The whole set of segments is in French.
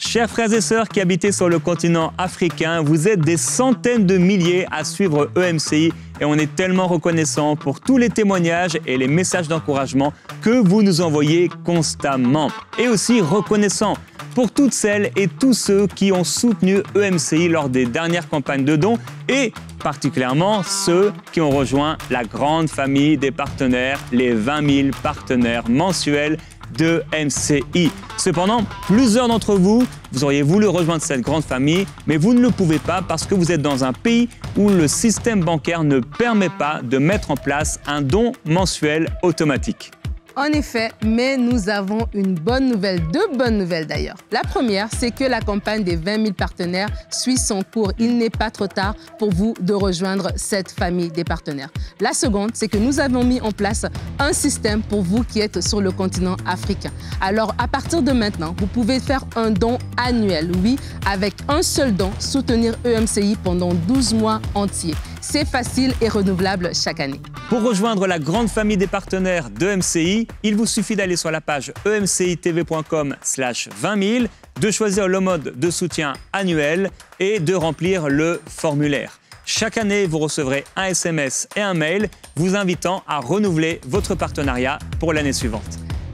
Chers frères et sœurs qui habitez sur le continent africain, vous êtes des centaines de milliers à suivre EMCI et on est tellement reconnaissant pour tous les témoignages et les messages d'encouragement que vous nous envoyez constamment. Et aussi reconnaissant pour toutes celles et tous ceux qui ont soutenu EMCI lors des dernières campagnes de dons et particulièrement ceux qui ont rejoint la grande famille des partenaires, les 20 000 partenaires mensuels de MCI. Cependant, plusieurs d'entre vous, vous auriez voulu rejoindre cette grande famille, mais vous ne le pouvez pas parce que vous êtes dans un pays où le système bancaire ne permet pas de mettre en place un don mensuel automatique. En effet, mais nous avons une bonne nouvelle, deux bonnes nouvelles d'ailleurs. La première, c'est que la campagne des 20 000 partenaires suit son cours. Il n'est pas trop tard pour vous de rejoindre cette famille des partenaires. La seconde, c'est que nous avons mis en place un système pour vous qui êtes sur le continent africain. Alors, à partir de maintenant, vous pouvez faire un don annuel, oui, avec un seul don, soutenir EMCI pendant 12 mois entiers. C'est facile et renouvelable chaque année. Pour rejoindre la grande famille des partenaires de MCI, il vous suffit d'aller sur la page emcitv.com slash 20 000, de choisir le mode de soutien annuel et de remplir le formulaire. Chaque année, vous recevrez un SMS et un mail vous invitant à renouveler votre partenariat pour l'année suivante.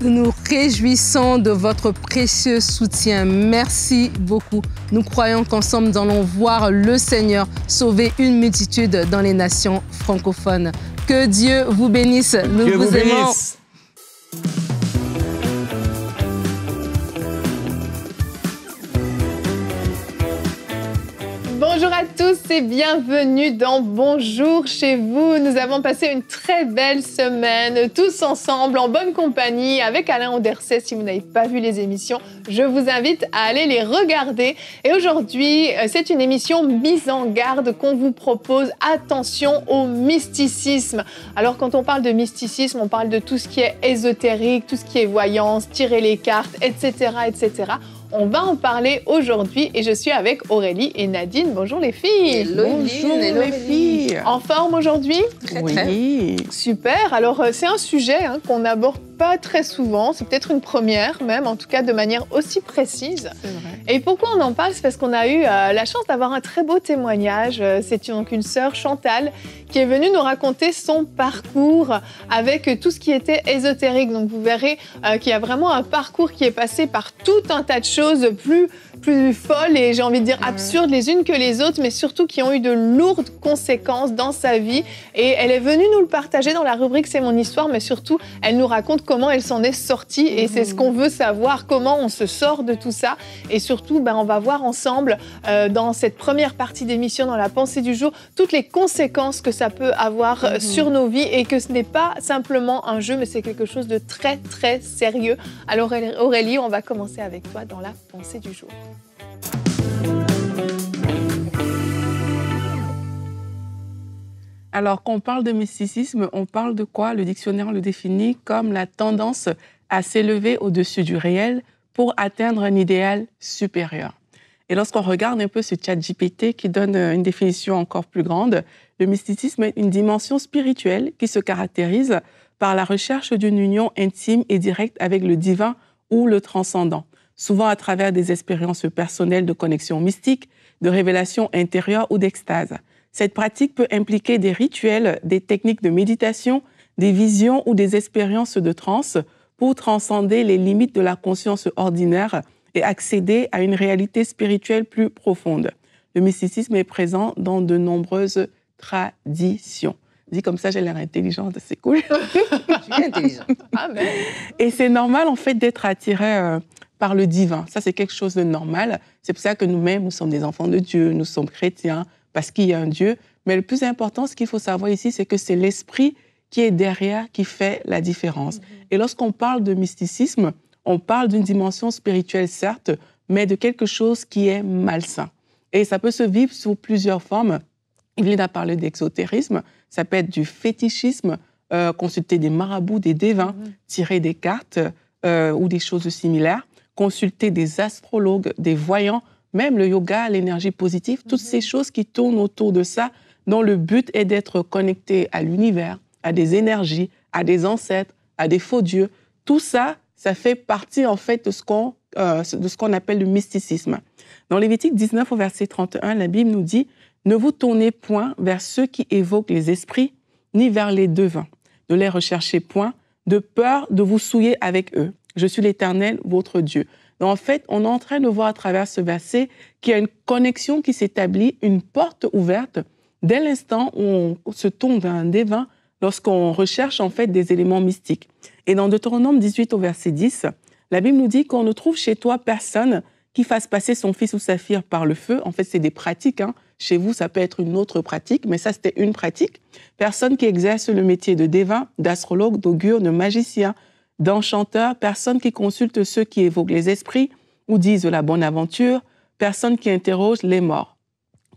Nous nous réjouissons de votre précieux soutien. Merci beaucoup. Nous croyons qu'ensemble, nous allons voir le Seigneur sauver une multitude dans les nations francophones. Que Dieu vous bénisse. Nous vous, aimons. Bonjour à tous et bienvenue dans Bonjour chez vous. Nous avons passé une très belle semaine tous ensemble en bonne compagnie avec Alain Anderset. Si vous n'avez pas vu les émissions, je vous invite à aller les regarder. Et aujourd'hui, euh, c'est une émission mise en garde qu'on vous propose. Attention au mysticisme. Alors quand on parle de mysticisme, on parle de tout ce qui est ésotérique, tout ce qui est voyance, tirer les cartes, etc., etc. On va en parler aujourd'hui et je suis avec Aurélie et Nadine. Bonjour les filles. Bonjour les filles. En forme aujourd'hui Oui. Super. Alors euh, c'est un sujet hein, qu'on aborde pas très souvent, c'est peut-être une première même, en tout cas de manière aussi précise. Et pourquoi on en parle C'est parce qu'on a eu euh, la chance d'avoir un très beau témoignage. Euh, c'est donc une sœur, Chantal, qui est venue nous raconter son parcours avec tout ce qui était ésotérique. Donc vous verrez euh, qu'il y a vraiment un parcours qui est passé par tout un tas de choses plus plus folles et j'ai envie de dire absurdes les unes que les autres, mais surtout qui ont eu de lourdes conséquences dans sa vie. Et elle est venue nous le partager dans la rubrique C'est mon histoire, mais surtout, elle nous raconte comment elle s'en est sortie et c'est ce mhm. qu'on veut savoir, comment on se sort de tout ça. Et surtout, ben, on va voir ensemble euh, dans cette première partie d'émission, dans la pensée du jour, toutes les conséquences que ça peut avoir euh, mhm. sur nos vies et que ce n'est pas simplement un jeu, mais c'est quelque chose de très, très sérieux. Alors Aurélie, on va commencer avec toi dans la pensée du jour. Alors, qu'on parle de mysticisme, on parle de quoi Le dictionnaire le définit comme la tendance à s'élever au-dessus du réel pour atteindre un idéal supérieur. Et lorsqu'on regarde un peu ce chat GPT qui donne euh, une définition encore plus grande, le mysticisme est une dimension spirituelle qui se caractérise par la recherche d'une union intime et directe avec le divin ou le transcendant souvent à travers des expériences personnelles de connexion mystique, de révélation intérieure ou d'extase. Cette pratique peut impliquer des rituels, des techniques de méditation, des visions ou des expériences de transe pour transcender les limites de la conscience ordinaire et accéder à une réalité spirituelle plus profonde. Le mysticisme est présent dans de nombreuses traditions dit comme ça, j'ai l'air intelligente, c'est cool. je suis intelligente. Ah, ben. Et c'est normal, en fait, d'être attiré euh, par le divin. Ça, c'est quelque chose de normal. C'est pour ça que nous-mêmes, nous sommes des enfants de Dieu, nous sommes chrétiens, parce qu'il y a un Dieu. Mais le plus important, ce qu'il faut savoir ici, c'est que c'est l'esprit qui est derrière qui fait la différence. Mhm. Et lorsqu'on parle de mysticisme, on parle d'une dimension spirituelle, certes, mais de quelque chose qui est malsain. Et ça peut se vivre sous plusieurs formes. Il vient d'en parler d'exotérisme, ça peut être du fétichisme, euh, consulter des marabouts, des devins, mhm. tirer des cartes euh, ou des choses similaires, consulter des astrologues, des voyants, même le yoga, l'énergie positive, toutes mhm. ces choses qui tournent autour de ça, dont le but est d'être connecté à l'univers, à des énergies, à des ancêtres, à des faux dieux. Tout ça, ça fait partie en fait de ce qu'on euh, de ce qu'on appelle le mysticisme. Dans Lévitique 19 au verset 31, la Bible nous dit ne vous tournez point vers ceux qui évoquent les esprits, ni vers les devins. Ne les recherchez point, de peur de vous souiller avec eux. Je suis l'Éternel, votre Dieu. en fait, on est en train de voir à travers ce verset qu'il y a une connexion qui s'établit, une porte ouverte, dès l'instant où on se tourne vers un devin, lorsqu'on recherche en fait des éléments mystiques. Et dans Deutéronome 18 au verset 10, la Bible nous dit qu'on ne trouve chez toi personne qui fasse passer son fils ou sa fille par le feu. En fait, c'est des pratiques hein, chez vous, ça peut être une autre pratique, mais ça, c'était une pratique. Personne qui exerce le métier de dévin, d'astrologue, d'augure, de magicien, d'enchanteur, personne qui consulte ceux qui évoquent les esprits ou disent la bonne aventure, personne qui interroge les morts.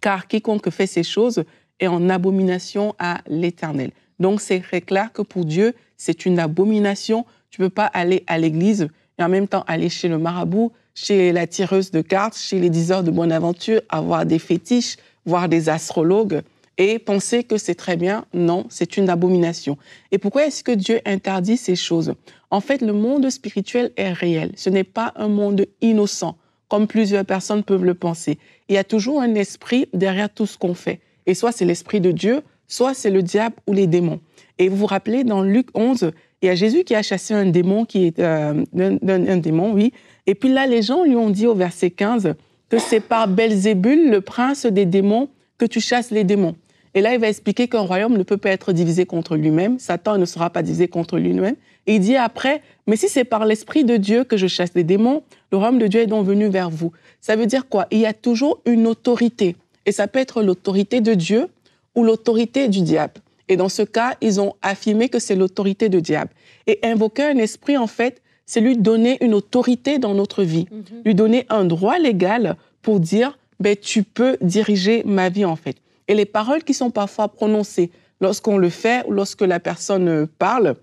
Car quiconque fait ces choses est en abomination à l'Éternel. Donc c'est très clair que pour Dieu, c'est une abomination. Tu ne peux pas aller à l'église et en même temps aller chez le marabout chez la tireuse de cartes, chez les diseurs de bonne aventure, avoir des fétiches, voir des astrologues et penser que c'est très bien, non, c'est une abomination. Et pourquoi est-ce que Dieu interdit ces choses En fait, le monde spirituel est réel. Ce n'est pas un monde innocent, comme plusieurs personnes peuvent le penser. Il y a toujours un esprit derrière tout ce qu'on fait. Et soit c'est l'esprit de Dieu, soit c'est le diable ou les démons. Et vous vous rappelez, dans Luc 11, il y a Jésus qui a chassé un démon qui est euh, un démon, oui, et puis là, les gens lui ont dit au verset 15 que c'est par Belzébul, le prince des démons, que tu chasses les démons. Et là, il va expliquer qu'un royaume ne peut pas être divisé contre lui-même. Satan ne sera pas divisé contre lui-même. Et il dit après, mais si c'est par l'Esprit de Dieu que je chasse les démons, le royaume de Dieu est donc venu vers vous. Ça veut dire quoi Il y a toujours une autorité. Et ça peut être l'autorité de Dieu ou l'autorité du diable. Et dans ce cas, ils ont affirmé que c'est l'autorité de diable. Et invoqué un esprit, en fait, c'est lui donner une autorité dans notre vie, mhm. lui donner un droit légal pour dire, ben, tu peux diriger ma vie en fait. Et les paroles qui sont parfois prononcées lorsqu'on le fait ou lorsque la personne euh, parle,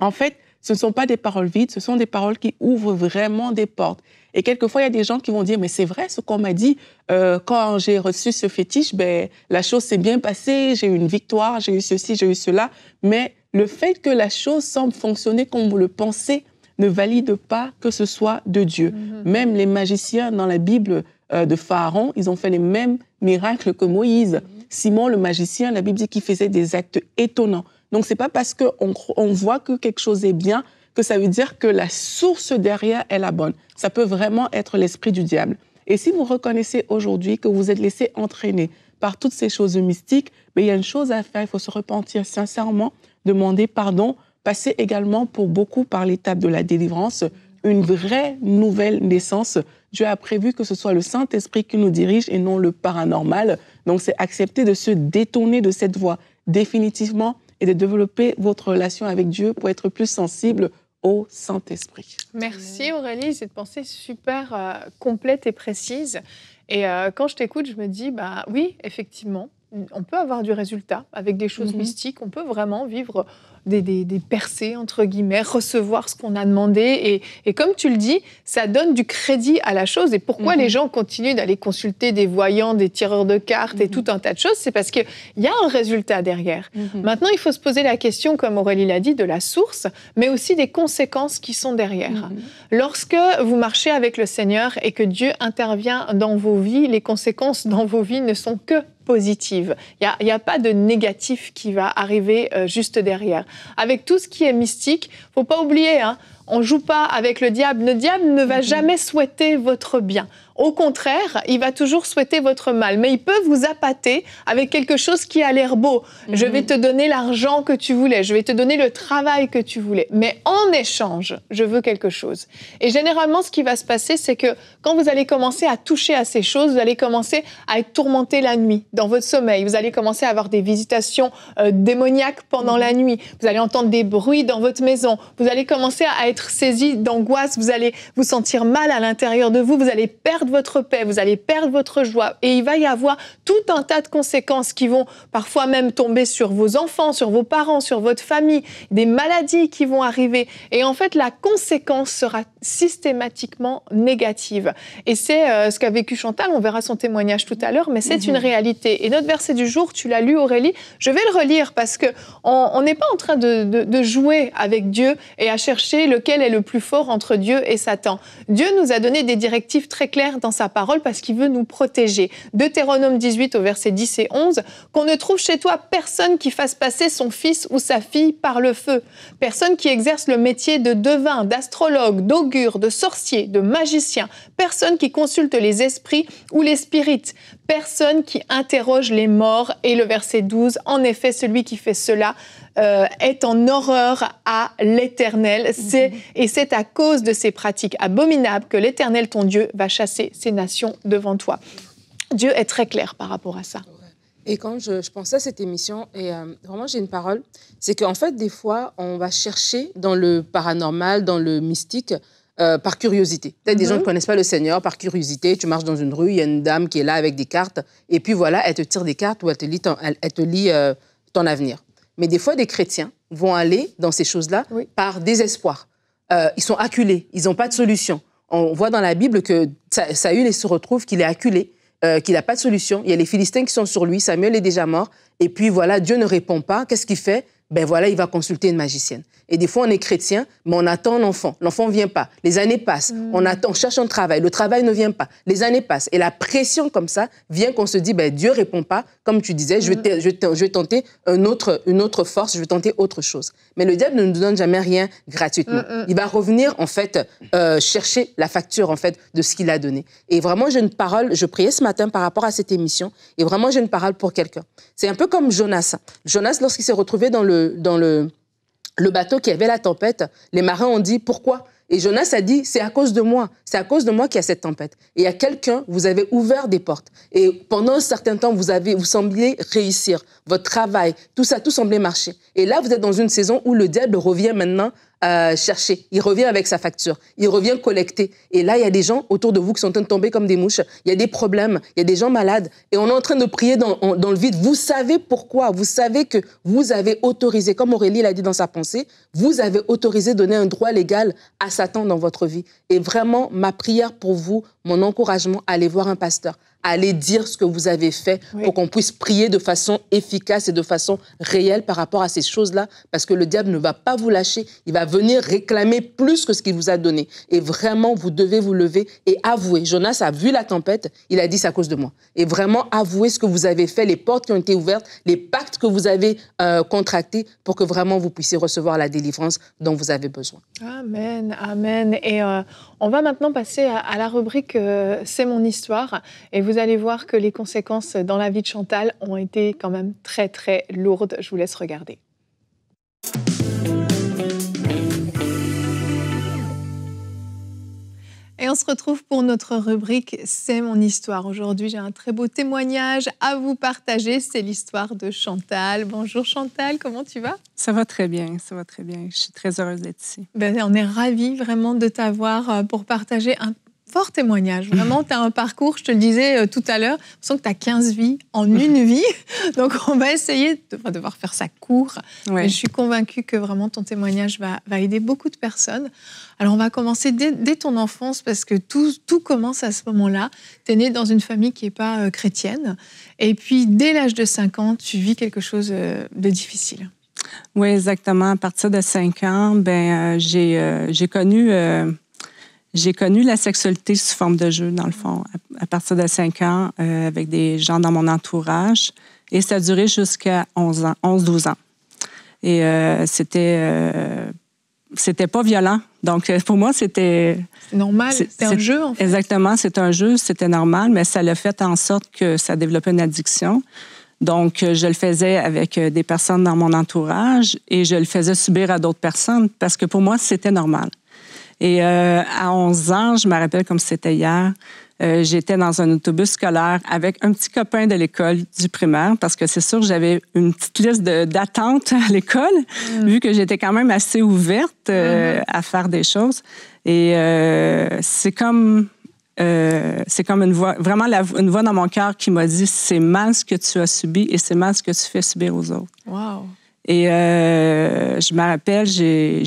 en fait, ce ne sont pas des paroles vides, ce sont des paroles qui ouvrent vraiment des portes. Et quelquefois, il y a des gens qui vont dire, mais c'est vrai ce qu'on m'a dit, euh, quand j'ai reçu ce fétiche, ben, la chose s'est bien passée, j'ai eu une victoire, j'ai eu ceci, j'ai eu cela. Mais le fait que la chose semble fonctionner comme vous le pensez, ne valide pas que ce soit de Dieu. Mhm. Même les magiciens dans la Bible euh, de Pharaon, ils ont fait les mêmes miracles que Moïse. Mhm. Simon le magicien, la Bible dit qu'il faisait des actes étonnants. Donc c'est pas parce que on voit que quelque chose est bien que ça veut dire que la source derrière est la bonne. Ça peut vraiment être l'esprit du diable. Et si vous reconnaissez aujourd'hui que vous êtes laissé entraîner par toutes ces choses mystiques, mais il y a une chose à faire, il faut se repentir sincèrement, demander pardon, passer également pour beaucoup par l'étape de la délivrance, une vraie nouvelle naissance. Dieu a prévu que ce soit le Saint-Esprit qui nous dirige et non le paranormal. Donc c'est accepter de se détourner de cette voie définitivement et de développer votre relation avec Dieu pour être plus sensible au Saint-Esprit. Merci Aurélie, cette pensée super euh, complète et précise. Et euh, quand je t'écoute, je me dis, bah oui, effectivement, on peut avoir du résultat avec des choses mhm. mystiques, on peut vraiment vivre des, des, percées, entre guillemets, recevoir ce qu'on a demandé. Et, et, comme tu le dis, ça donne du crédit à la chose. Et pourquoi mhm. les gens continuent d'aller consulter des voyants, des tireurs de cartes et mhm. tout un tas de choses C'est parce qu'il y a un résultat derrière. Mhm. Maintenant, il faut se poser la question, comme Aurélie l'a dit, de la source, mais aussi des conséquences qui sont derrière. Lorsque vous marchez avec le Seigneur et que Dieu intervient dans vos vies, les conséquences dans vos vies ne sont que positive. Il n'y a, pas de négatif qui va arriver euh, juste derrière. Avec tout ce qui est mystique, faut pas oublier, hein, on joue pas avec le diable. Le diable ne va jamais souhaiter votre bien. Au contraire, il va toujours souhaiter votre mal, mais il peut vous appâter avec quelque chose qui a l'air beau. Je vais te donner l'argent que tu voulais, je vais te donner le travail que tu voulais, mais en échange, je veux quelque chose. Et généralement, ce qui va se passer, c'est que quand vous allez commencer à toucher à ces choses, vous allez commencer à être tourmenté la nuit dans votre sommeil, vous allez commencer à avoir des visitations euh, démoniaques pendant la nuit, vous allez entendre des bruits dans votre maison, vous allez commencer à être être saisi d'angoisse, vous allez vous sentir mal à l'intérieur de vous, vous allez perdre votre paix, vous allez perdre votre joie. Et il va y avoir tout un tas de conséquences qui vont parfois même tomber sur vos enfants, sur vos parents, sur votre famille, des maladies qui vont arriver. Et en fait, la conséquence sera systématiquement négative. Et c'est euh, ce qu'a vécu Chantal, on verra son témoignage tout à l'heure, mais c'est mhm. une réalité. Et notre verset du jour, tu l'as lu Aurélie, je vais le relire parce que on n'est pas en train de, de jouer avec Dieu et à chercher le est le plus fort entre Dieu et Satan. Dieu nous a donné des directives très claires dans sa parole parce qu'il veut nous protéger. Deutéronome 18 au verset 10 et 11, qu'on ne trouve chez toi personne qui fasse passer son fils ou sa fille par le feu, personne qui exerce le métier de devin, d'astrologue, d'augure, de sorcier, de magicien, personne qui consulte les esprits ou les spirites, personne qui interroge les morts. Et le verset 12, en effet, celui qui fait cela euh, est en horreur à l'Éternel. Mhm. et c'est à cause de ces pratiques abominables que l'Éternel, ton Dieu, va chasser ces nations devant toi. Dieu est très clair par rapport à ça. Et quand je, je pensais à cette émission, et euh, vraiment j'ai une parole, c'est qu'en fait, des fois, on va chercher dans le paranormal, dans le mystique, euh, par curiosité. Peut-être des gens ne mhm. connaissent pas le Seigneur, par curiosité, tu marches dans une rue, il y a une dame qui est là avec des cartes, et puis voilà, elle te tire des cartes ou elle te lit ton, lit, euh, ton avenir. Mais des fois, des chrétiens vont aller dans ces choses-là par désespoir. Euh, ils sont acculés, ils n'ont pas de solution. On voit dans la Bible que Saül se retrouve qu'il est acculé, qu'il n'a pas de solution. Il y a les Philistins qui sont sur lui, Samuel est déjà mort, et puis voilà, Dieu ne répond pas. Qu'est-ce qu'il fait ben voilà, il va consulter une magicienne. Et des fois, on est chrétien, mais on attend un enfant L'enfant ne vient pas. Les années passent. On mm. attend, cherche un travail. Le travail ne vient pas. Les années passent. Et la pression comme ça vient qu'on se dit, ben Dieu répond pas. Comme tu disais, je, vais mm. je, tenter un autre, une autre force, je vais tenter autre chose. Mais le diable ne nous donne jamais rien gratuitement. Mm, il va revenir, en fait, euh, chercher la facture, en fait, de ce qu'il a donné. Et vraiment, j'ai une parole, je priais ce matin par rapport à cette émission, et vraiment, j'ai une parole pour quelqu'un. C'est un peu comme Jonas. Jonas, lorsqu'il s'est retrouvé dans le dans le, bateau qui avait la tempête, les marins ont dit pourquoi et Jonas a dit, c'est à cause de moi, c'est à cause de moi qu'il y a cette tempête. Et a quelqu'un, vous avez ouvert des portes. Et pendant un certain temps, vous avez, vous sembliez réussir. Votre travail, tout ça, tout semblait marcher. Et là, vous êtes dans une saison où le diable revient maintenant chercher, il revient avec sa facture, il revient collecter. Et là, il y a des gens autour de vous qui sont en train de tomber comme des mouches, il y a des problèmes, il y a des gens malades, et on est en train de prier dans, le vide. Vous savez pourquoi, vous savez que vous avez autorisé, comme Aurélie l'a dit dans sa pensée, vous avez autorisé donner un droit légal à Satan dans votre vie. Et vraiment, ma prière pour vous, mon encouragement, allez voir un pasteur allez dire ce que vous avez fait pour qu'on puisse prier de façon efficace et de façon réelle par rapport à ces choses-là, parce que le diable ne va pas vous lâcher, il va venir réclamer plus que ce qu'il vous a donné. Et vraiment, vous devez vous lever et avouer. Jonas a vu la tempête, il a dit c'est à cause de moi. Et vraiment avouer ce que vous avez fait, les portes qui ont été ouvertes, les pactes que vous avez euh, contractés pour que vraiment vous puissiez recevoir la délivrance dont vous avez besoin. Amen, amen. Et euh, on va maintenant passer à, la rubrique euh, C'est mon histoire. Et vous allez voir que les conséquences dans la vie de Chantal ont été quand même très très lourdes. Je vous laisse regarder. Et on se retrouve pour notre rubrique C'est mon histoire. Aujourd'hui, j'ai un très beau témoignage à vous partager. C'est l'histoire de Chantal. Bonjour Chantal, comment tu vas Ça va très bien, ça va très bien. Je suis très heureuse d'être ici. Ben, on est ravis vraiment de t'avoir euh, pour partager un fort témoignage. Vraiment, tu as un parcours, je te le disais euh, tout à l'heure, on sent que tu as 15 vies en une vie. Donc, on va essayer de devoir faire ça court. je suis convaincue que vraiment ton témoignage va, aider beaucoup de personnes. Alors, on va commencer dès, dès ton enfance parce que tout, commence à ce moment-là. Tu es né dans une famille qui n'est pas euh, chrétienne. Et puis, dès l'âge de 5 ans, tu vis quelque chose euh, de difficile. Oui, exactement. À partir de 5 ans, ben, j'ai connu j'ai connu la sexualité sous forme de jeu, dans le fond, à, partir de 5 ans, euh, avec des gens dans mon entourage. Et ça a duré jusqu'à 11 ans, 11-12 ans. Et euh, c'était... Euh, c'était pas violent. Donc, pour moi, c'était... normal, c'est un jeu, en fait. Exactement, c'est un jeu, c'était normal, mais ça l'a fait en sorte que ça développait une addiction. Donc, je le faisais avec des personnes dans mon entourage et je le faisais subir à d'autres personnes parce que pour moi, c'était normal. Et euh, à 11 ans, je me rappelle comme c'était hier, euh, j'étais dans un autobus scolaire avec un petit copain de l'école du primaire, parce que c'est sûr, j'avais une petite liste d'attentes à l'école, mm. vu que j'étais quand même assez ouverte euh, mm-hmm. à faire des choses. Et c'est comme c'est comme une voix, vraiment une voix dans mon cœur qui m'a dit c'est mal ce que tu as subi et c'est mal ce que tu fais subir aux autres. Wow. Et euh, je me rappelle, j'ai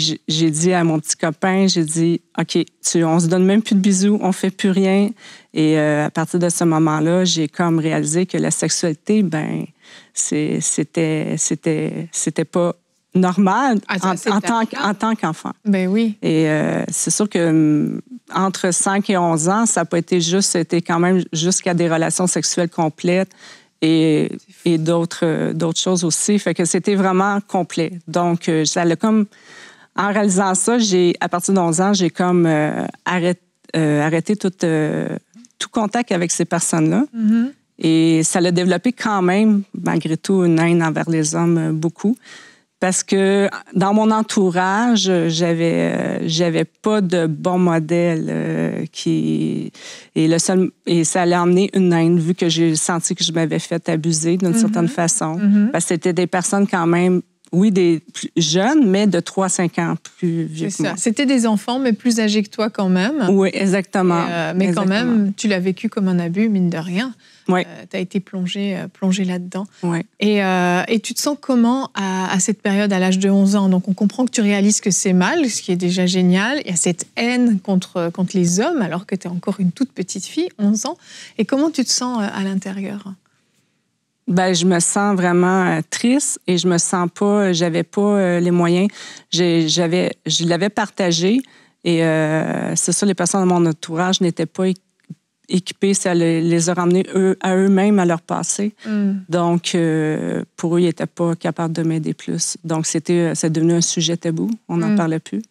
dit à mon petit copain, j'ai dit, OK, tu, on se donne même plus de bisous, on fait plus rien. Et euh, à partir de ce moment-là, j'ai comme réalisé que la sexualité, ben, c'était, c'était, pas normal ah, en, tant, qu'enfant. Ben oui. Et euh, c'est sûr que mm, entre 5 et 11 ans, ça n'a pas été juste, c'était quand même jusqu'à des relations sexuelles complètes et, d'autres, euh, d'autres choses aussi. Fait que c'était vraiment complet. Donc, euh, ça l'a comme. En réalisant ça, j'ai, à partir de 11 ans, j'ai comme euh, arrêté, tout, contact avec ces personnes-là. Mm-hmm. Et ça l'a développé quand même, malgré tout, une haine envers les hommes, beaucoup parce que dans mon entourage, j'avais euh, j'avais pas de bon modèle euh, qui et le seul et ça allait emmener une haine vu que j'ai senti que je m'avais fait abuser d'une mm-hmm. certaine façon mm-hmm. parce que c'était des personnes quand même oui, des plus jeunes, mais de 3 5 ans plus vieux. C'était des enfants, mais plus âgés que toi quand même. Oui, exactement. Euh, mais quand même, tu l'as vécu comme un abus, mine de rien. Oui. Euh, tu as été plongé, euh, plongé là-dedans. Oui. Et, tu te sens comment à, cette période, à l'âge de 11 ans Donc, on comprend que tu réalises que c'est mal, ce qui est déjà génial. Il y a cette haine contre, contre les hommes, alors que tu es encore une toute petite fille, 11 ans. Et comment tu te sens à l'intérieur ben, je me sens vraiment euh, triste et je me sens pas, euh, j'avais pas euh, les moyens. J'avais, je l'avais partagé et euh, c'est ça, les personnes de mon entourage n'étaient pas équipées, ça les, les a ramenés eux, à eux-mêmes, à leur passé. Mm. Donc, pour eux, ils n'étaient pas capables de m'aider plus. Donc, c'était, c'est devenu un sujet tabou, on n'en mm. parlait plus.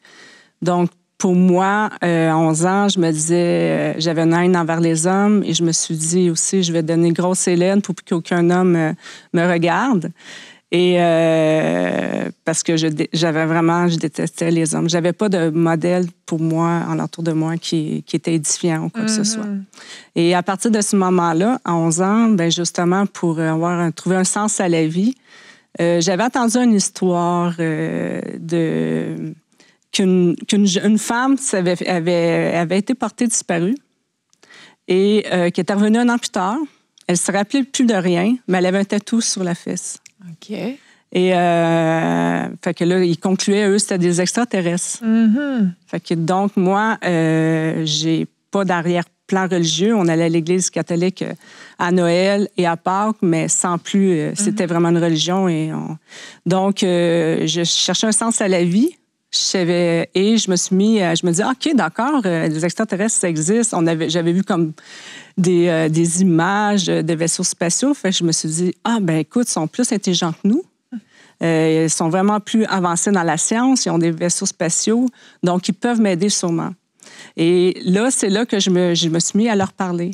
Donc, pour moi, euh, à 11 ans, je me disais, euh, j'avais une haine envers les hommes et je me suis dit aussi, je vais donner grosse hélène pour qu'aucun homme euh, me regarde. Et parce que j'avais vraiment, je détestais les hommes. J'avais pas de modèle pour moi, en l'entour de moi, qui, était édifiant ou quoi que ce mhm. soit. Et à partir de ce moment-là, à 11 ans, ben justement, pour avoir trouvé un sens à la vie, j'avais entendu une histoire de qu'une femme avait, avait, avait, été portée disparue et euh, qui était revenue un an plus tard. Elle se rappelait plus de rien, mais elle avait un tatou sur la fesse. OK. Et euh, fait que là, ils concluaient, eux, c'était des extraterrestres. Mm-hmm. Fait que donc, moi, euh, j'ai pas d'arrière-plan religieux. On allait à l'Église catholique euh, à Noël et à Pâques, mais sans plus. C'était mm-hmm. vraiment une religion. Et on... Donc, je cherchais un sens à la vie et je me suis mis, euh, je me dis, OK, d'accord, euh, les extraterrestres, ça existe. On avait, j'avais vu comme des, images euh, des, images de vaisseaux spatiaux. Fait je me suis dit, ah, ben écoute, ils sont plus intelligents que nous. ils sont vraiment plus avancés dans la science. Ils ont des vaisseaux spatiaux. Donc, ils peuvent m'aider sûrement. Et là, c'est là que je me, suis mis à leur parler.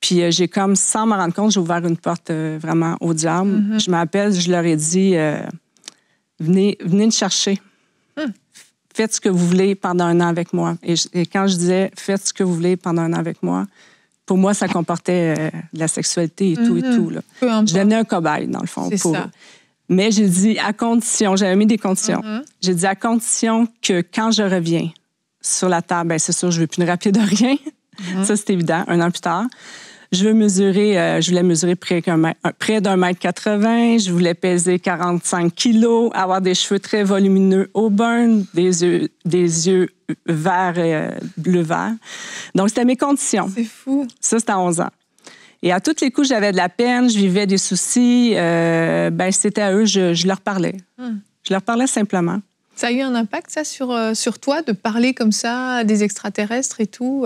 Puis j'ai comme, sans me rendre compte, j'ai ouvert une porte vraiment au diable. Mm-hmm. Je m'appelle, je leur ai dit, venez, venez me chercher. Faites ce que vous voulez pendant un an avec moi. Et, quand je disais faites ce que vous voulez pendant un an avec moi, pour moi, ça comportait euh, la sexualité et tout et mm-hmm. tout. Là. Je donnais un cobaye, dans le fond. Pour... Mais j'ai dit à condition, j'avais mis des conditions. Mm-hmm. J'ai dit à condition que quand je reviens sur la table, ben, c'est sûr, je ne veux plus ne rappeler de rien. Mm-hmm. Ça, c'est évident, un an plus tard. Je veux mesurer, euh, je voulais mesurer près, euh, près d'un mètre 80, je voulais peser 45 kilos, avoir des cheveux très volumineux au burn, des yeux, des yeux verts, euh, bleu vert. Donc, c'était mes conditions. C'est fou. Ça, c'était à 11 ans. Et à toutes les coups, j'avais de la peine, je vivais des soucis. Euh, ben, c'était à eux, je, leur parlais. Hum. Je leur parlais simplement. Ça a eu un impact, ça, sur, sur toi, de parler comme ça à des extraterrestres et tout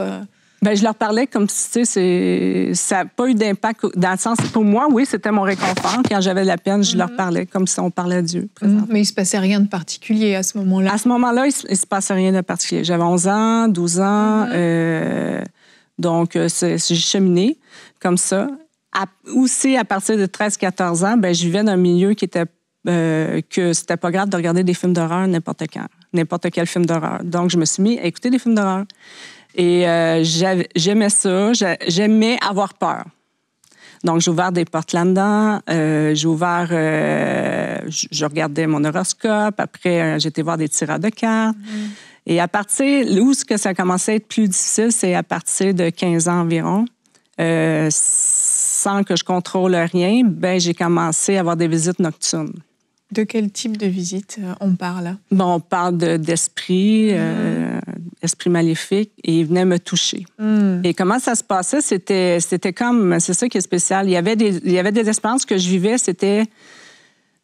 ben, je leur parlais comme si, tu ça n'a pas eu d'impact. Dans le sens, pour moi, oui, c'était mon réconfort. Quand j'avais de la peine, je leur mhm. parlais comme si on parlait à Dieu. Mhm. mais il ne se passait rien de particulier à ce moment-là. À ce moment-là, il ne se passait rien de particulier. J'avais 11 ans, 12 ans. Mhm. Euh, donc, euh, j'ai cheminé comme ça. ou aussi, à partir de 13-14 ans, ben, je vivais dans un milieu qui était euh, que c'était pas grave de regarder des films d'horreur n'importe quand, n'importe quel film d'horreur. Donc, je me suis mis à écouter des films d'horreur. Et euh, j'aimais ça. J'aimais avoir peur. Donc, j'ai ouvert des portes là-dedans. Euh, j'ai ouvert, euh, je regardais mon horoscope. Après, j'étais voir des tirages de cartes. Mm-hmm. Et à partir, où ce que ça a commencé à être plus difficile, c'est à partir de 15 ans environ. sans que je contrôle rien, ben j'ai commencé à avoir des visites nocturnes. De quel type de visite euh, on parle? Bon, on parle d'esprit, d'esprit euh, mm. maléfique, et il venait me toucher. Mm. Et comment ça se passait? C'était, comme, c'est ça qui est spécial. Il y avait des, il y avait des expériences que je vivais, c'était,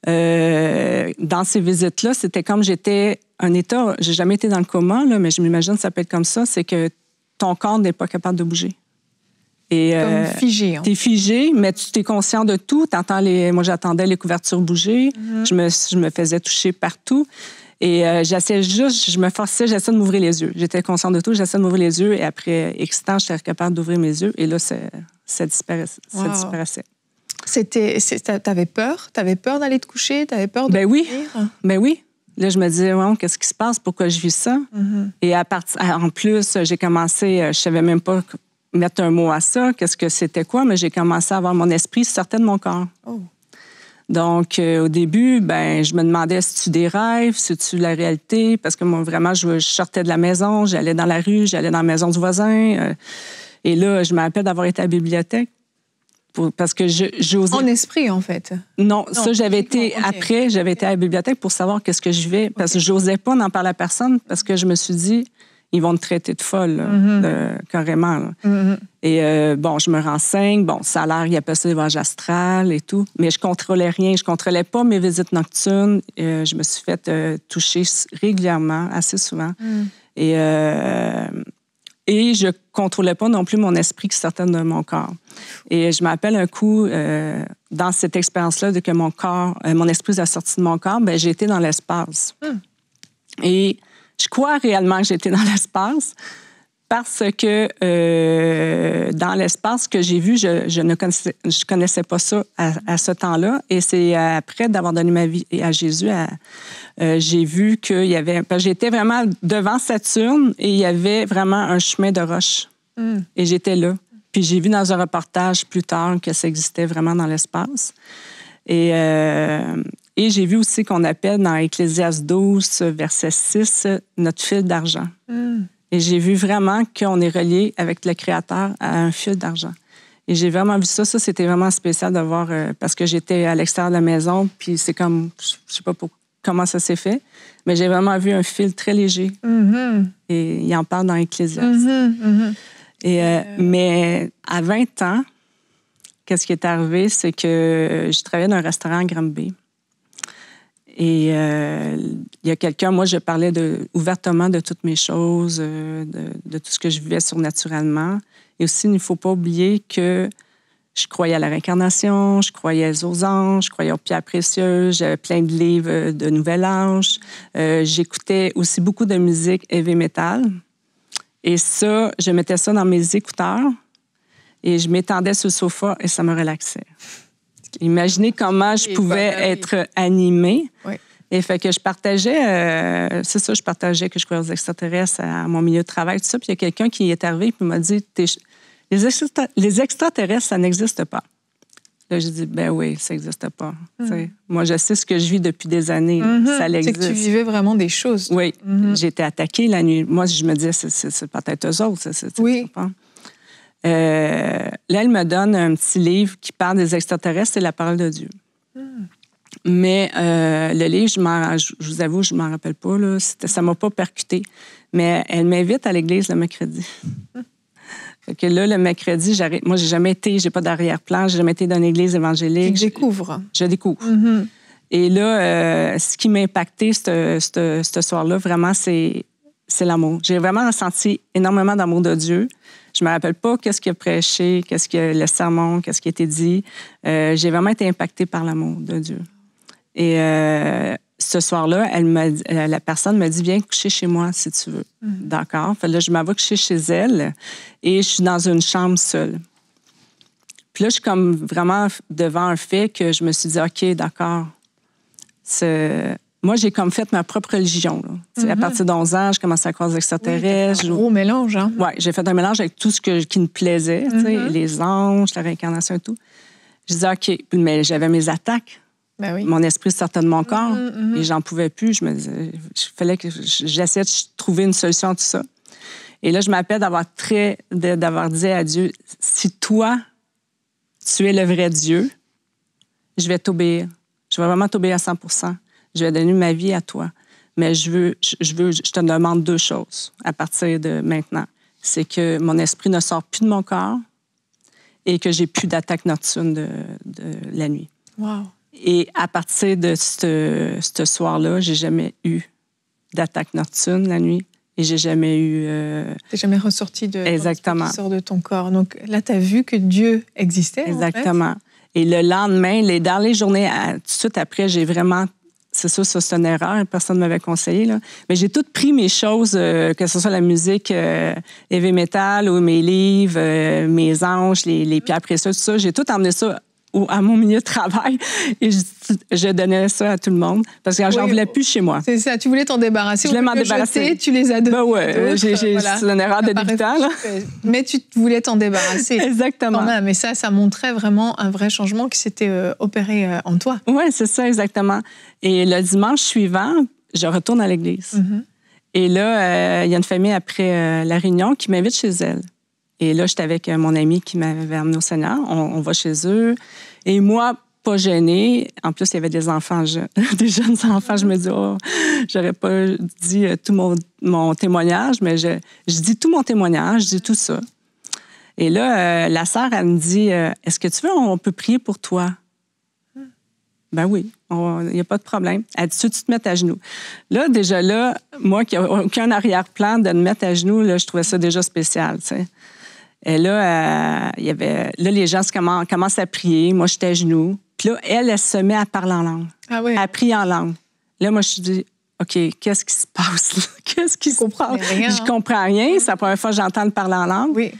euh, dans ces visites-là, c'était comme j'étais un état, j'ai jamais été dans le coma, là, mais je m'imagine que ça peut être comme ça, c'est que ton corps n'est pas capable de bouger. Euh, Comme figé. Hein? T'es figé, mais tu t'es conscient de tout. T'entends les. Moi, j'attendais les couvertures bouger. Mm-hmm. je, me, je me faisais toucher partout. Et euh, j'essayais juste, je me forçais, j'essayais de m'ouvrir les yeux. J'étais conscient de tout, j'essayais de m'ouvrir les yeux. Et après X j'étais capable d'ouvrir mes yeux. Et là, ça, ça disparaissait. Wow. disparaissait. C'était, t'avais peur, t'avais peur d'aller te coucher, t'avais peur de. Ben oui, ben oui. Là, je me disais, ouais, qu'est-ce qui se passe, pourquoi je vis ça mm-hmm. Et à en plus, j'ai commencé, euh, je savais même pas mettre un mot à ça, qu'est-ce que c'était quoi, mais j'ai commencé à avoir mon esprit sorti de mon corps. Oh. Donc, euh, au début, ben, je me demandais si tu des rêves, si tu la réalité, parce que moi, vraiment, je, sortais de la maison, j'allais dans la rue, j'allais dans la maison du voisin. Euh, et là, je me rappelle d'avoir été à la bibliothèque. parce que j'osais. En esprit, en fait. Non, ça, j'avais été après, j'avais été à la bibliothèque pour savoir qu'est-ce que je vais, parce que que j'osais pas n'en parler à personne, parce que je me suis dit, ils vont me traiter de folle, mm-hmm. carrément. Mm-hmm. Et euh, bon, je me renseigne, bon, ça a l'air, il appelle ça les astral astrales et tout, mais je contrôlais rien, je contrôlais pas mes visites nocturnes. Euh, je me suis fait euh, toucher régulièrement, assez souvent. Mm. Et, et je contrôlais pas non plus mon esprit qui sortait de mon corps. Et je m'appelle un coup, dans cette expérience-là, de que mon corps, mon esprit a sorti de mon corps, ben, j'ai été dans l'espace. Mm. Et je crois réellement que j'étais dans l'espace parce que euh, dans l'espace que j'ai vu, je, ne connaissais, je connaissais pas ça à, ce temps-là. Et c'est après d'avoir donné ma vie à Jésus, euh, j'ai vu qu'il y avait... J'étais vraiment devant Saturne et il y avait vraiment un chemin de roche. Mm. Et j'étais là. Puis j'ai vu dans un reportage plus tard que ça existait vraiment dans l'espace. Et, euh, et j'ai vu aussi qu'on appelle dans Ecclésiaste 12, verset 6, notre fil d'argent. Hmm. Et j'ai vu vraiment qu'on est relié avec le Créateur à un fil d'argent. Et j'ai vraiment vu ça. Ça, c'était vraiment spécial de voir euh, parce que j'étais à l'extérieur de la maison, puis c'est comme, je sais pas comment ça s'est fait, mais j'ai vraiment vu un fil très léger. Mm-hmm. Et il en parle dans Ecclésiaste. Mm-hmm, mm-hmm. Et, euh, mais à 20 ans, Qu'est-ce qui est arrivé, c'est que euh, je travaillais dans un restaurant à Granby. Et euh, il y a quelqu'un, moi, je parlais de, ouvertement de toutes mes choses, euh, de, tout ce que je vivais surnaturellement. Et aussi, il ne faut pas oublier que je croyais à la réincarnation, je croyais aux anges, je croyais aux pierres précieuses, j'avais plein de livres de Nouvel Ange. J'écoutais aussi beaucoup de musique heavy metal. Et ça, je mettais ça dans mes écouteurs et je m'étendais sur le sofa et ça me relaxait. Imaginez comment je pouvais être animée. Et fait que je partageais, euh, c'est ça, je partageais que je croyais aux extraterrestres à, mon milieu de travail, tout ça. Puis il y a quelqu'un qui est arrivé et m'a dit les, extraterrestres, ça n'existe pas. Là, j'ai dit ben oui, ça n'existe pas. Mm. Moi, je sais ce que je vis depuis des années. Mm-hmm. ça n'existe Ça existe. C'est que tu vivais vraiment des choses. Oui. Mm-hmm. J'étais attaquée la nuit. Moi, je me disais c'est peut-être eux autres. Ça, oui. Euh, là, elle me donne un petit livre qui parle des extraterrestres et la parole de Dieu. Hmm. Mais euh, le livre, je, je, vous avoue, je ne m'en rappelle pas. Là, ça ne m'a pas percuté. Mais elle m'invite à l'église le mercredi. Hmm. là, le mercredi, moi, j'ai jamais été, j'ai pas d'arrière-plan, n'ai jamais été dans une église évangélique. Je découvre. Je, mm-hmm. découvre. Et là, euh, ce qui m'a impacté ce soir-là, vraiment, c'est c'est l'amour. J'ai vraiment ressenti énormément d'amour de Dieu. Je me rappelle pas qu'est-ce qu'il a prêché, qu'est-ce que le sermon, qu'est-ce qui a été dit. Euh, j'ai vraiment été impactée par l'amour de Dieu. Et euh, ce soir-là, euh, la personne me dit Viens coucher chez moi si tu veux. Mm-hmm. D'accord. Fait là, je m'avoue coucher chez elle et je suis dans une chambre seule. Puis là, je suis comme vraiment devant un fait que je me suis dit OK, d'accord moi, j'ai comme fait ma propre religion. Là. À mhm. partir 11 ans, je commençais à croire aux extraterrestres. Oui, un gros mélange, hein? Oui, j'ai fait un mélange avec tout ce qui me plaisait, mhm. les anges, la réincarnation et tout. Je disais, OK, mais j'avais mes attaques. Ben mon esprit sortait de mon corps mhm, et j'en pouvais plus. Je me il fallait que j'essaie de trouver une solution à tout ça. Et là, je m'appelle d'avoir très, d'avoir dit à Dieu, si toi, tu es le vrai Dieu, je vais t'obéir. Je vais vraiment t'obéir à 100 je vais donner ma vie à toi. Mais je veux, je, veux, je te demande deux choses à partir de maintenant. C'est que mon esprit ne sort plus de mon corps et que j'ai plus d'attaque nocturne de, la nuit. Wow. Et à partir de ce soir-là, j'ai jamais eu d'attaque nocturne la nuit et j'ai jamais eu. Euh... jamais ressorti de. Exactement. de ton corps. Donc là, tu as vu que Dieu existait. Exactement. En fait. Et le lendemain, les, dans les journées, à, tout de suite après, j'ai vraiment c'est sûr, ça, c'est une erreur. Personne ne m'avait conseillé. Là. Mais j'ai tout pris mes choses, euh, que ce soit la musique euh, heavy metal ou mes livres, euh, mes anges, les, les, pierres précieuses, tout ça. J'ai tout emmené ça ou à mon milieu de travail. Et je, donnais ça à tout le monde parce que je j'en voulais plus chez moi. C'est ça, tu voulais t'en débarrasser. Je voulais m'en débarrasser. tu les as donnés. Ben ouais, j'ai, voilà. c'est une erreur de Mais tu voulais t'en débarrasser. Exactement. mais ça, ça montrait vraiment un vrai changement qui s'était euh, opéré euh, en toi. Oui, c'est ça, exactement. Et le dimanche suivant, je retourne à l'église. Mm-hmm. Et là, euh, il y a une famille après la réunion qui m'invite chez elle. Et là, j'étais avec euh, mon ami qui m'avait amené au Sénat. On, va chez eux. Et moi, pas gênée. En plus, il y avait des enfants, des jeunes enfants. Je me dis, oh, j'aurais pas dit euh, tout mon, mon témoignage, mais je, dis tout mon témoignage, je dis tout ça. Et là, euh, la sœur, elle me dit, est-ce que tu veux, on peut prier pour toi? Ben oui, il n'y a pas de problème. Elle dit, tu te mets à genoux. Là, déjà là, moi qui n'ai aucun arrière-plan de me mettre à genoux, là, je trouvais ça déjà spécial. Et là, euh, il y avait, là, les gens commencent, à prier. Moi, j'étais à genoux. Puis là, elle, elle se met à parler en langue. Ah oui? Elle prie en langue. Là, moi, je suis dit, OK, qu'est-ce qui se passe? Qu'est-ce qui je se passe? je comprends rien. C'est la première fois que j'entends parler en langue. Oui.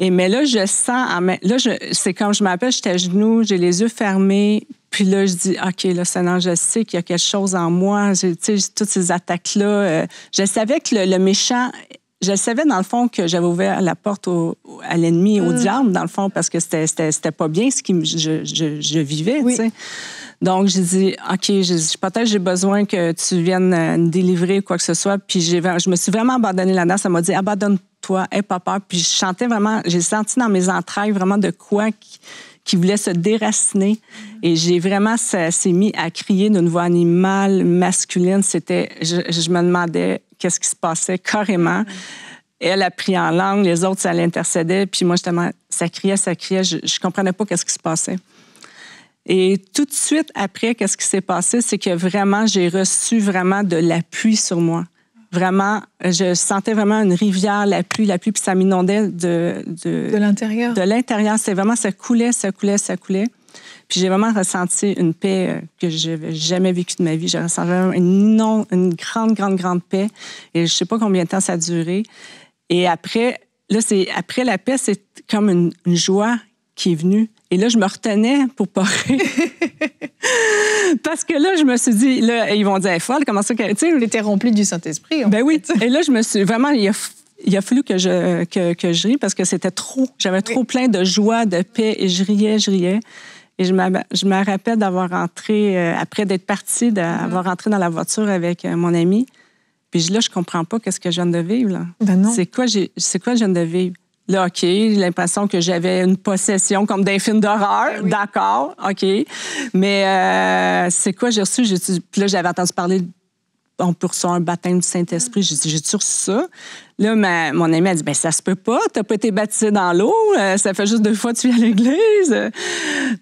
Et mais là, je sens. Là, c'est comme je m'appelle, j'étais à genoux, j'ai les yeux fermés. Puis là, je dis, OK, là, Seigneur, je sais qu'il y a quelque chose en moi. Tu sais, toutes ces attaques-là. Euh, je savais que le méchant je savais, dans le fond, que j'avais ouvert la porte au, à l'ennemi, au hmm. diable, dans le fond, parce que c'était pas bien ce que je, je, je vivais, tu sais. Donc, j'ai dit, OK, peut-être j'ai besoin que tu viennes euh, me délivrer quoi que ce soit. Puis, je me suis vraiment abandonnée là-dedans. Ça m'a dit, abandonne-toi, aie pas peur. Puis, je chantais vraiment, j'ai senti dans mes entrailles vraiment de quoi qui, qui voulait se déraciner. Hmm. Et j'ai vraiment, ça s'est mis à crier d'une voix animale, masculine. C'était, je, je me demandais, qu'est-ce qui se passait carrément. Elle a pris en langue, les autres, ça l'intercédait. Puis moi, justement, ça criait, ça criait. Je ne comprenais pas qu'est-ce qui se passait. Et tout de suite après, qu'est-ce qui s'est passé? C'est que vraiment, j'ai reçu vraiment de l'appui sur moi. Vraiment, je sentais vraiment une rivière, la pluie, la pluie, puis ça m'inondait de... De, de l'intérieur. De l'intérieur. C'est vraiment, ça coulait, ça coulait, ça coulait. Puis j'ai vraiment ressenti une paix euh, que je n'avais jamais vécue de ma vie. J'ai ressenti une, une grande, grande, grande paix. Et je ne sais pas combien de temps ça a duré. Et après, là, c'est après la paix, c'est comme une, joie qui est venue. Et là, je me retenais pour pas rire. Parce que là, je me suis dit, là, ils vont dire, est folle, comment ça Tu sais, rempli du Saint-Esprit. Ben oui. Et là, je me suis vraiment, il a fallu que je, que, je rie parce que c'était trop. J'avais trop plein de joie, de paix et je riais, je riais. Et je me, rappelle d'avoir rentré, euh, après d'être parti, d'avoir mm-hmm. rentré dans la voiture avec euh, mon ami. Puis là, je comprends pas qu'est-ce que je viens de vivre. Ben c'est quoi, c'est quoi je viens de vivre? Là, OK, j'ai l'impression que j'avais une possession comme d'un film d'horreur. Ben D'accord, OK. Mais euh, c'est quoi j'ai reçu? Puis là, j'avais entendu parler on peut recevoir un baptême du Saint-Esprit. J'ai dit, j'ai-tu reçu ça? Là, mon ami a dit, ben ça se peut pas, t'as pas été baptisé dans l'eau, euh, ça fait juste deux fois que tu es à l'église.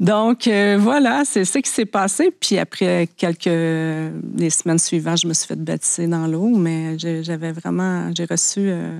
Donc, euh, voilà, c'est ce qui s'est passé. Puis après quelques semaines suivantes, je me suis fait baptiser dans l'eau, mais j'avais vraiment, j'ai reçu... Euh,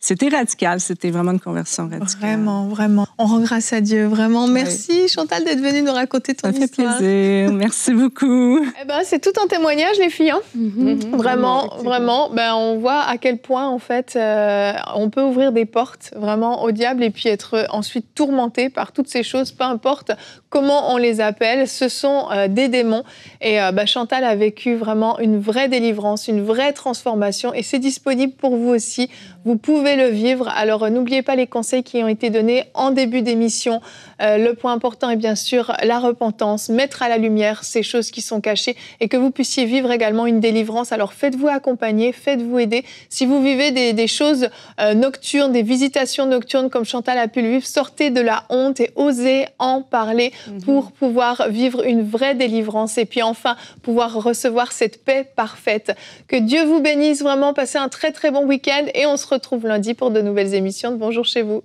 c'était radical, c'était vraiment une conversation radicale. Vraiment, vraiment. On rend grâce à Dieu, vraiment. Merci Chantal d'être venue nous raconter ton histoire. Ça fait plaisir, merci beaucoup. Eh ben, c'est tout un témoignage, les filles. Hein. Mhm. Mhm. Vraiment, vraiment. Ben, on voit à quel point, en fait, euh, on peut ouvrir des portes vraiment au diable et puis être ensuite tourmenté par toutes ces choses, peu importe comment on les appelle, ce sont euh, des démons. Et euh, ben, Chantal a vécu vraiment une vraie délivrance, une vraie transformation et c'est disponible pour vous aussi. Vous pouvez le vivre. Alors euh, n'oubliez pas les conseils qui ont été donnés en début d'émission. Euh, le point important est bien sûr la repentance, mettre à la lumière ces choses qui sont cachées et que vous puissiez vivre également une délivrance. Alors faites-vous accompagner, faites-vous aider. Si vous vivez des, choses euh, nocturnes, des visitations nocturnes comme Chantal a pu le vivre, sortez de la honte et osez en parler mhm. pour pouvoir vivre une vraie délivrance et puis enfin pouvoir recevoir cette paix parfaite. Que Dieu vous bénisse vraiment, passez un très très bon week-end et on se retrouve lundi pour de nouvelles émissions de Bonjour chez vous.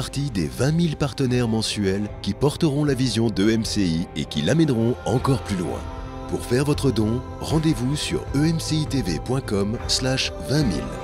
partie des 20 000 partenaires mensuels qui porteront la vision de MCI et qui l'amèneront encore plus loin. Pour faire votre don, rendez-vous sur emcitv.com slash 20 000.